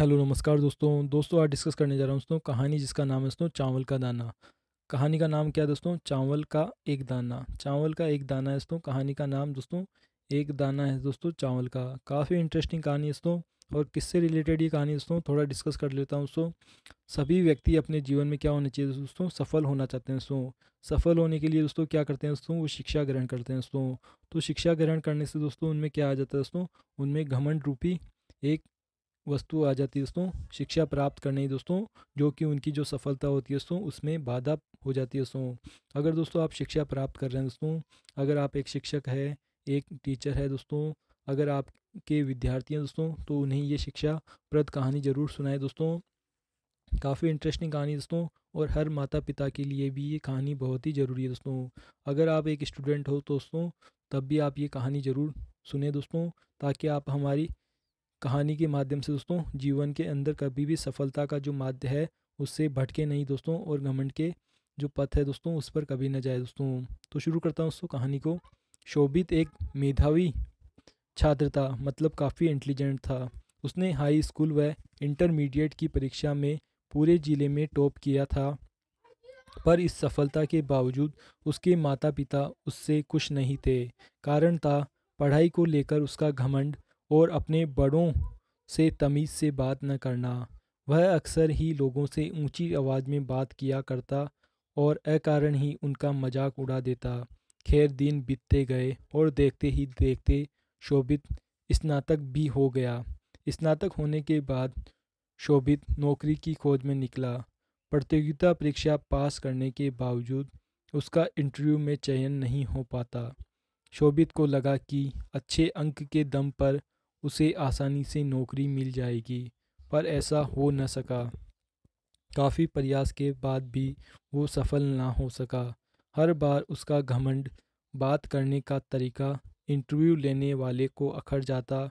hello नमस्कार दोस्तों दोस्तों आज डिस्कस करने जा रहा हूँ दोस्तों कहानी जिसका नाम है दोस्तों चावल का दाना कहानी का नाम क्या है दोस्तों चावल का एक दाना चावल का एक दाना है दोस्तों कहानी का नाम दोस्तों एक दाना है दोस्तों चावल का काफ़ी इंटरेस्टिंग कहानी है दोस्तों और किससे रिलेटेड ये कहानी दोस्तों थोड़ा डिस्कस कर लेता हूँ दोस्तों सभी व्यक्ति अपने जीवन में क्या होना चाहिए दोस्तों सफल होना चाहते हैं दोस्तों सफल होने के लिए दोस्तों क्या करते हैं दोस्तों वो शिक्षा ग्रहण करते हैं दोस्तों तो शिक्षा ग्रहण करने से दोस्तों उनमें क्या आ जाता है दोस्तों उनमें घमंड रूपी एक वस्तु आ जाती है दोस्तों शिक्षा प्राप्त करने दोस्तों जो कि उनकी जो सफलता होती है दोस्तों उसमें बाधा हो जाती है दोस्तों अगर दोस्तों आप शिक्षा प्राप्त कर रहे हैं दोस्तों अगर आप एक शिक्षक है एक टीचर है दोस्तों अगर आपके विद्यार्थी हैं दोस्तों तो उन्हें ये शिक्षा प्रद कहानी ज़रूर सुनाए दोस्तों काफ़ी इंटरेस्टिंग कहानी दोस्तों और हर माता पिता के लिए भी ये कहानी बहुत ही ज़रूरी है दोस्तों अगर आप एक स्टूडेंट हो तो दोस्तों तब भी आप ये कहानी ज़रूर सुने दोस्तों ताकि आप हमारी कहानी के माध्यम से दोस्तों जीवन के अंदर कभी भी सफलता का जो माध्य है उससे भटके नहीं दोस्तों और घमंड के जो पथ है दोस्तों उस पर कभी ना जाए दोस्तों तो शुरू करता हूँ दोस्तों कहानी को शोभित एक मेधावी छात्र था मतलब काफ़ी इंटेलिजेंट था उसने हाई स्कूल व इंटरमीडिएट की परीक्षा में पूरे ज़िले में टॉप किया था पर इस सफलता के बावजूद उसके माता पिता उससे खुश नहीं थे कारण था पढ़ाई को लेकर उसका घमंड और अपने बड़ों से तमीज़ से बात न करना वह अक्सर ही लोगों से ऊंची आवाज़ में बात किया करता और अकारण ही उनका मजाक उड़ा देता खैर दिन बीतते गए और देखते ही देखते शोभित स्नातक भी हो गया स्नातक होने के बाद शोभित नौकरी की खोज में निकला प्रतियोगिता परीक्षा पास करने के बावजूद उसका इंटरव्यू में चयन नहीं हो पाता शोभित को लगा कि अच्छे अंक के दम पर उसे आसानी से नौकरी मिल जाएगी पर ऐसा हो न सका काफ़ी प्रयास के बाद भी वो सफल ना हो सका हर बार उसका घमंड बात करने का तरीका इंटरव्यू लेने वाले को अखड़ जाता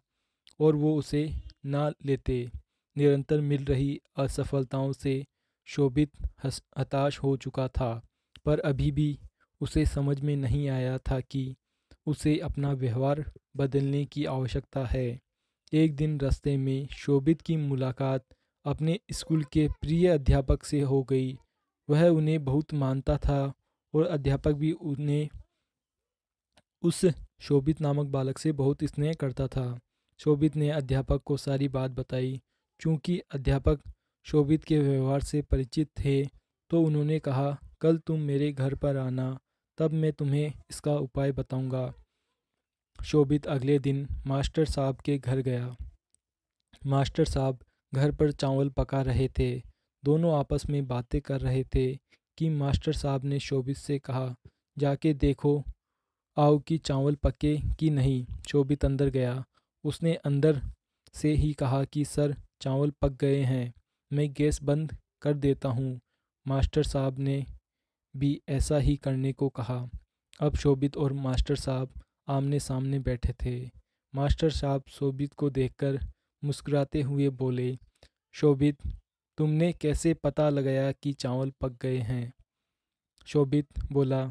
और वो उसे ना लेते निरंतर मिल रही असफलताओं से शोभित हताश हो चुका था पर अभी भी उसे समझ में नहीं आया था कि उसे अपना व्यवहार बदलने की आवश्यकता है एक दिन रास्ते में शोभित की मुलाकात अपने स्कूल के प्रिय अध्यापक से हो गई वह उन्हें बहुत मानता था और अध्यापक भी उन्हें उस शोभित नामक बालक से बहुत स्नेह करता था शोभित ने अध्यापक को सारी बात बताई क्योंकि अध्यापक शोभित के व्यवहार से परिचित थे तो उन्होंने कहा कल तुम मेरे घर पर आना तब मैं तुम्हें इसका उपाय बताऊंगा शोभित अगले दिन मास्टर साहब के घर गया मास्टर साहब घर पर चावल पका रहे थे दोनों आपस में बातें कर रहे थे कि मास्टर साहब ने शोभित से कहा जाके देखो आओ कि चावल पके कि नहीं शोभित अंदर गया उसने अंदर से ही कहा कि सर चावल पक गए हैं मैं गैस बंद कर देता हूँ मास्टर साहब ने भी ऐसा ही करने को कहा अब शोभित और मास्टर साहब आमने सामने बैठे थे मास्टर साहब शोभित को देखकर मुस्कुराते हुए बोले शोभित तुमने कैसे पता लगाया कि चावल पक गए हैं शोभित बोला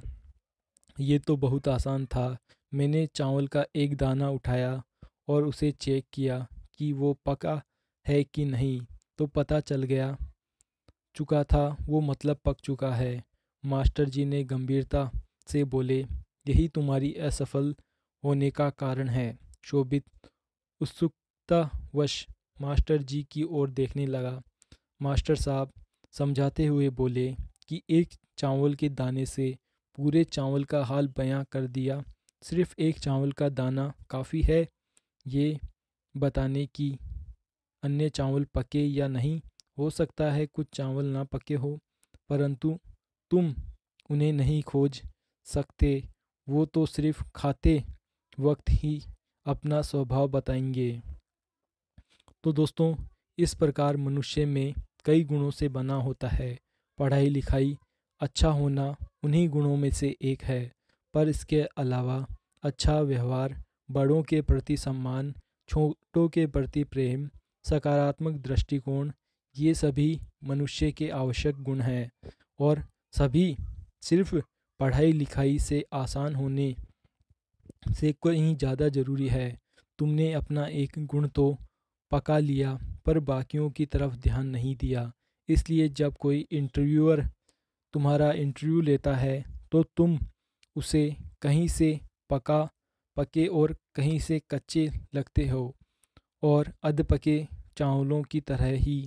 ये तो बहुत आसान था मैंने चावल का एक दाना उठाया और उसे चेक किया कि वो पका है कि नहीं तो पता चल गया चुका था वो मतलब पक चुका है मास्टर जी ने गंभीरता से बोले यही तुम्हारी असफल होने का कारण है शोभित उत्सुकतावश मास्टर जी की ओर देखने लगा मास्टर साहब समझाते हुए बोले कि एक चावल के दाने से पूरे चावल का हाल बयां कर दिया सिर्फ एक चावल का दाना काफ़ी है ये बताने की अन्य चावल पके या नहीं हो सकता है कुछ चावल ना पके हो परंतु तुम उन्हें नहीं खोज सकते वो तो सिर्फ खाते वक्त ही अपना स्वभाव बताएंगे तो दोस्तों इस प्रकार मनुष्य में कई गुणों से बना होता है पढ़ाई लिखाई अच्छा होना उन्हीं गुणों में से एक है पर इसके अलावा अच्छा व्यवहार बड़ों के प्रति सम्मान छोटों के प्रति प्रेम सकारात्मक दृष्टिकोण ये सभी मनुष्य के आवश्यक गुण हैं और सभी सिर्फ पढ़ाई लिखाई से आसान होने से कहीं ज़्यादा ज़रूरी है तुमने अपना एक गुण तो पका लिया पर बाकियों की तरफ ध्यान नहीं दिया इसलिए जब कोई इंटरव्यूअर तुम्हारा इंटरव्यू लेता है तो तुम उसे कहीं से पका पके और कहीं से कच्चे लगते हो और अध पके चावलों की तरह ही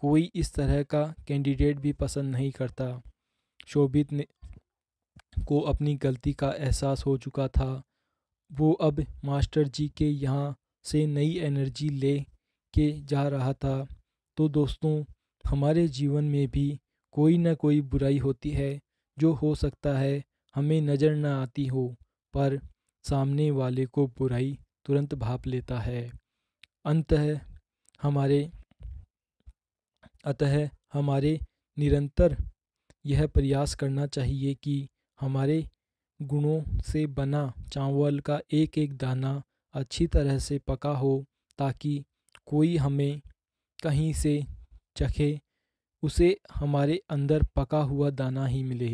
कोई इस तरह का कैंडिडेट भी पसंद नहीं करता शोभित ने को अपनी गलती का एहसास हो चुका था वो अब मास्टर जी के यहाँ से नई एनर्जी ले के जा रहा था तो दोस्तों हमारे जीवन में भी कोई ना कोई बुराई होती है जो हो सकता है हमें नज़र ना आती हो पर सामने वाले को बुराई तुरंत भाप लेता है अंतः हमारे अतः हमारे निरंतर यह प्रयास करना चाहिए कि हमारे गुणों से बना चावल का एक एक दाना अच्छी तरह से पका हो ताकि कोई हमें कहीं से चखे उसे हमारे अंदर पका हुआ दाना ही मिले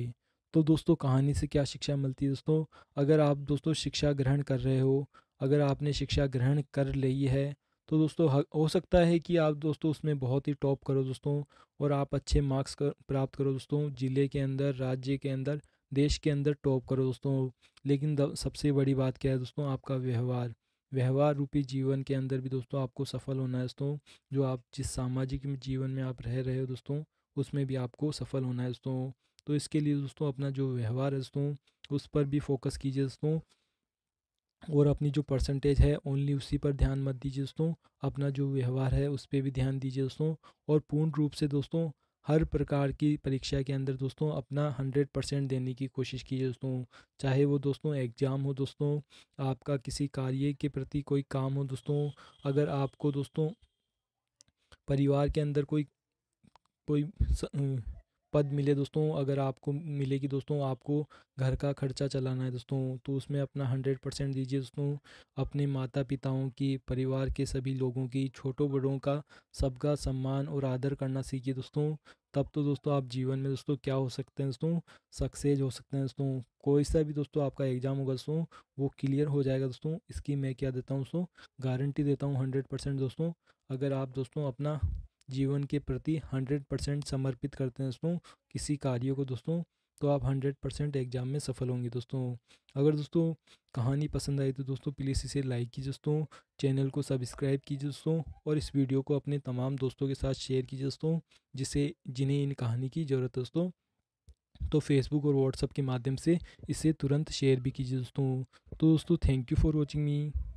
तो दोस्तों कहानी से क्या शिक्षा मिलती है दोस्तों अगर आप दोस्तों शिक्षा ग्रहण कर रहे हो अगर आपने शिक्षा ग्रहण कर ली है तो दोस्तों हो सकता है कि आप दोस्तों उसमें बहुत ही टॉप करो दोस्तों और आप अच्छे मार्क्स कर, प्राप्त करो दोस्तों ज़िले के अंदर राज्य के अंदर देश के अंदर टॉप करो दोस्तों लेकिन सबसे बड़ी बात क्या है दोस्तों आपका व्यवहार व्यवहार रूपी जीवन के अंदर भी दोस्तों आपको सफल होना है दोस्तों जो आप जिस सामाजिक जीवन में आप रह रहे हो दोस्तों उसमें भी आपको सफल होना है दोस्तों तो इसके लिए दोस्तों अपना जो व्यवहार है दोस्तों उस पर भी फोकस कीजिए दोस्तों और अपनी जो परसेंटेज है ओनली उसी पर ध्यान मत दीजिए दोस्तों अपना जो व्यवहार है उस पर भी ध्यान दीजिए दोस्तों और पूर्ण रूप से दोस्तों हर प्रकार की परीक्षा के अंदर दोस्तों अपना हंड्रेड परसेंट देने की कोशिश कीजिए दोस्तों चाहे वो दोस्तों एग्ज़ाम हो दोस्तों आपका किसी कार्य के प्रति कोई काम हो दोस्तों अगर आपको दोस्तों परिवार के अंदर कोई कोई पद मिले दोस्तों अगर आपको मिलेगी दोस्तों आपको घर का खर्चा चलाना है दोस्तों तो उसमें अपना हंड्रेड परसेंट दीजिए दोस्तों अपने माता पिताओं की परिवार के सभी लोगों की छोटों बड़ों का सबका सम्मान और आदर करना सीखिए दोस्तों तब तो दोस्तों आप जीवन में दोस्तों क्या हो सकते हैं दोस्तों सक्सेस हो सकते हैं दोस्तों कोई सा भी दोस्तों आपका एग्ज़ाम होगा दोस्तों वो क्लियर हो जाएगा दोस्तों इसकी मैं क्या देता हूँ दोस्तों गारंटी देता हूँ हंड्रेड परसेंट दोस्तों अगर आप दोस्तों अपना जीवन के प्रति हंड्रेड परसेंट समर्पित करते हैं दोस्तों किसी कार्य को दोस्तों तो आप हंड्रेड परसेंट एग्ज़ाम में सफल होंगे दोस्तों अगर दोस्तों कहानी पसंद आई तो दोस्तों प्लीज़ इसे लाइक कीजिए दोस्तों चैनल को सब्सक्राइब कीजिए दोस्तों और इस वीडियो को अपने तमाम दोस्तों के साथ शेयर कीजिए दोस्तों जिसे जिन्हें इन कहानी की ज़रूरत है दोस्तों तो फेसबुक और व्हाट्सअप के माध्यम से इसे तुरंत शेयर भी कीजिए दोस्तों तो दोस्तों thank you for watching me